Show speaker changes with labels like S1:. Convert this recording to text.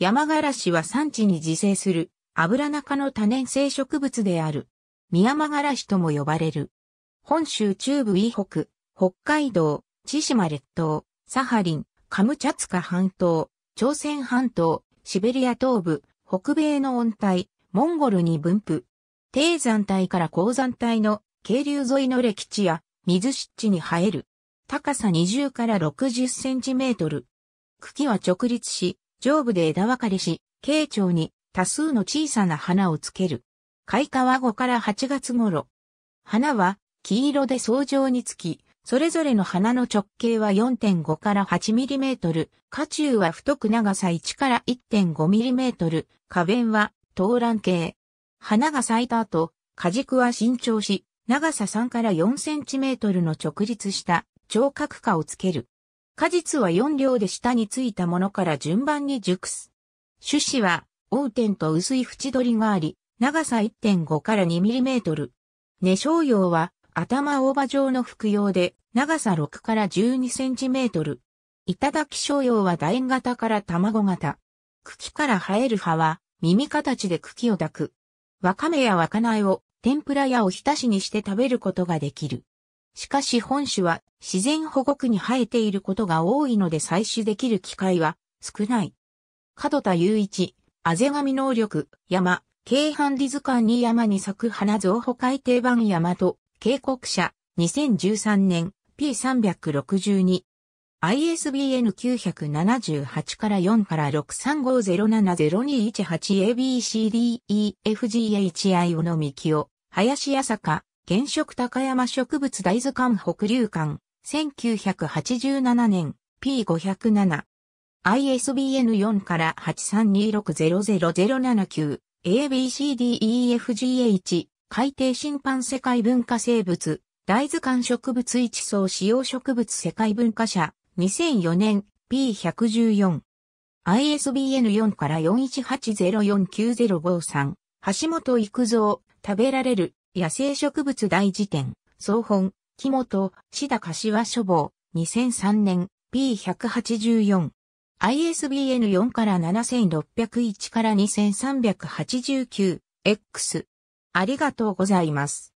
S1: 山ガラシは産地に自生する、油中の多年生植物である。ミヤマガラシとも呼ばれる。本州中部以北、北海道、千島列島、サハリン、カムチャツカ半島、朝鮮半島、シベリア東部、北米の温帯、モンゴルに分布。低山帯から高山帯の渓流沿いの歴地や水湿地に生える。高さ20から60センチメートル。茎は直立し、上部で枝分かれし、慶長に多数の小さな花をつける。開花は5から8月頃。花は黄色で相状につき、それぞれの花の直径は4.5から8ミリメートル、花中は太く長さ1から1.5ミリメートル、花弁は東蘭形。花が咲いた後、果軸は伸長し、長さ3から4センチメートルの直立した、長角花をつける。果実は4両で下についたものから順番に熟す。種子は、黄点と薄い縁取りがあり、長さ1.5から 2mm。根小葉は、頭大葉状の服用で、長さ6から 12cm。頂小葉は楕円型から卵型。茎から生える葉は、耳形で茎を抱く。わかめやわかないを、天ぷらやおひたしにして食べることができる。しかし本種は自然保護区に生えていることが多いので採取できる機会は少ない。角田雄一、あぜがみ能力、山、京阪理図鑑に山に咲く花増保改定版山と、警告者、2013年、P362。ISBN 978から4から6 3 5 0 7 0 2 1 8 a b c d e f g h i のみきお、林八坂、原色高山植物大図鑑北流館、1987年、P507。ISBN4 から8 3 2 6 0 0 0 7 9 ABCDEFGH、海底審判世界文化生物、大図鑑植物一層使用植物世界文化社、2004年、P114。ISBN4 から41804905-3、橋本育三、食べられる、野生植物大辞典、総本、木本、志田柏書房、2003年、P184。ISBN 4から7601から 2389X。ありがとうございます。